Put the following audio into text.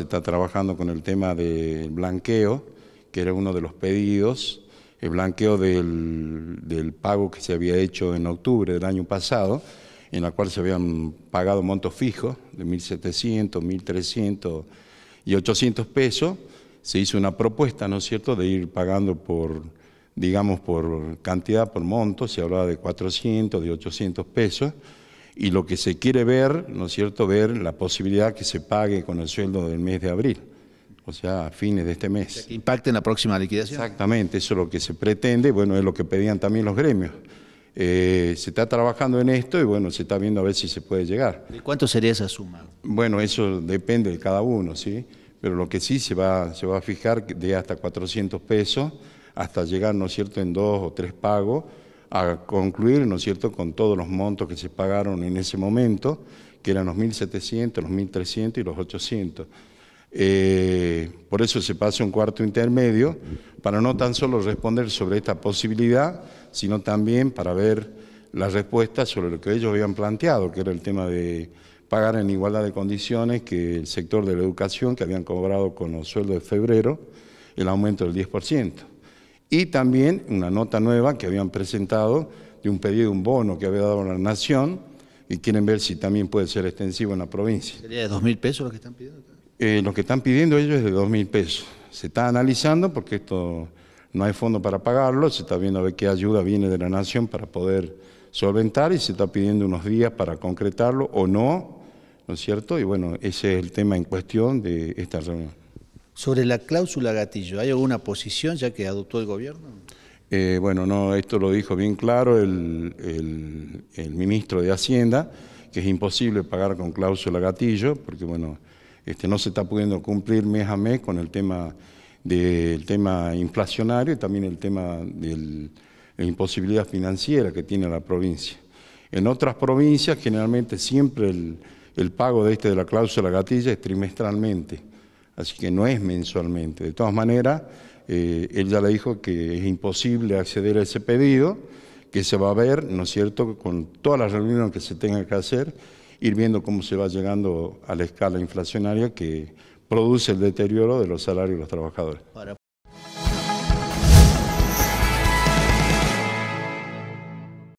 se está trabajando con el tema del blanqueo, que era uno de los pedidos, el blanqueo del, pago que se había hecho en octubre del año pasado, en la cual se habían pagado montos fijos de 1.700, 1.300 y 800 pesos, se hizo una propuesta, ¿no es cierto?, de ir pagando por, digamos, por cantidad, por monto, se hablaba de 400, de 800 pesos, y lo que se quiere ver, ¿no es cierto?, ver la posibilidad que se pague con el sueldo del mes de abril, o sea, a fines de este mes. que impacte en la próxima liquidación. Exactamente, eso es lo que se pretende, bueno, es lo que pedían también los gremios. Eh, se está trabajando en esto y bueno, se está viendo a ver si se puede llegar. ¿Y cuánto sería esa suma? Bueno, eso depende de cada uno, ¿sí? Pero lo que sí se va, se va a fijar de hasta 400 pesos, hasta llegar, ¿no es cierto?, en dos o tres pagos, a concluir, ¿no es cierto?, con todos los montos que se pagaron en ese momento, que eran los 1.700, los 1.300 y los 800. Eh, por eso se pasa un cuarto intermedio, para no tan solo responder sobre esta posibilidad, sino también para ver la respuesta sobre lo que ellos habían planteado, que era el tema de pagar en igualdad de condiciones que el sector de la educación, que habían cobrado con los sueldos de febrero, el aumento del 10%. Y también una nota nueva que habían presentado de un pedido, un bono que había dado la Nación, y quieren ver si también puede ser extensivo en la provincia. ¿Sería de dos mil pesos lo que están pidiendo? Eh, lo que están pidiendo ellos es de dos mil pesos. Se está analizando porque esto no hay fondo para pagarlo, se está viendo a ver qué ayuda viene de la Nación para poder solventar y se está pidiendo unos días para concretarlo o no, ¿no es cierto? Y bueno, ese es el tema en cuestión de esta reunión. Sobre la cláusula gatillo, ¿hay alguna posición ya que adoptó el gobierno? Eh, bueno, no, esto lo dijo bien claro el, ministro de Hacienda, que es imposible pagar con cláusula gatillo, porque bueno, este, no se está pudiendo cumplir mes a mes con el tema del tema inflacionario y también el tema de la imposibilidad financiera que tiene la provincia. En otras provincias generalmente siempre el, pago de este de la cláusula gatilla es trimestralmente así que no es mensualmente. De todas maneras, eh, él ya le dijo que es imposible acceder a ese pedido, que se va a ver, ¿no es cierto?, con todas las reuniones que se tengan que hacer, ir viendo cómo se va llegando a la escala inflacionaria que produce el deterioro de los salarios de los trabajadores.